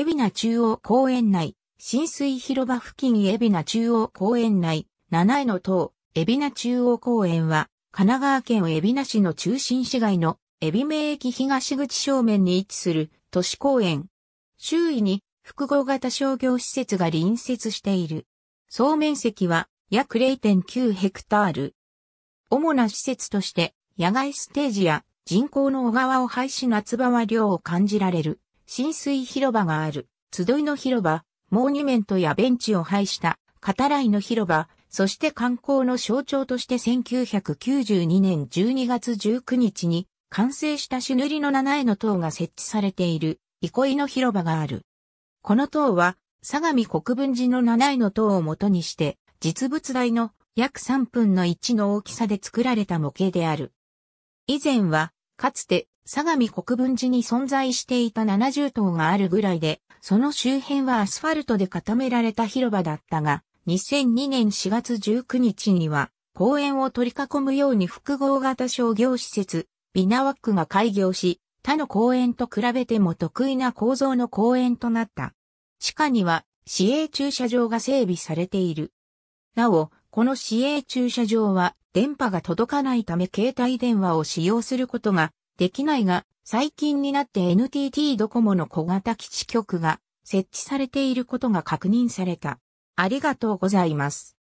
海老名中央公園内、浸水広場付近海老名中央公園内、七重の塔、海老名中央公園は、神奈川県海老名市の中心市街の、海老名駅東口正面に位置する都市公園。周囲に複合型商業施設が隣接している。総面積は約0.9ヘクタール。主な施設として、野外ステージや人工の小川を廃し夏場は量を感じられる浸水広場がある、集いの広場、モーニュメントやベンチを配したカタライの広場、そして観光の象徴として1992年12月19日に完成した朱塗りの七重の塔が設置されている憩いの広場がある。この塔は相模国分寺の七重の塔を元にして実物大の約3分の1の大きさで作られた模型である。以前はかつて相模国分寺に存在していた70棟があるぐらいで、その周辺はアスファルトで固められた広場だったが、2002年4月19日には、公園を取り囲むように複合型商業施設、ビナワックが開業し、他の公園と比べても得意な構造の公園となった。地下には市営駐車場が整備されている。なお、この市営駐車場は電波が届かないため携帯電話を使用することができないが、最近になって NTT ドコモの小型基地局が設置されていることが確認された。ありがとうございます。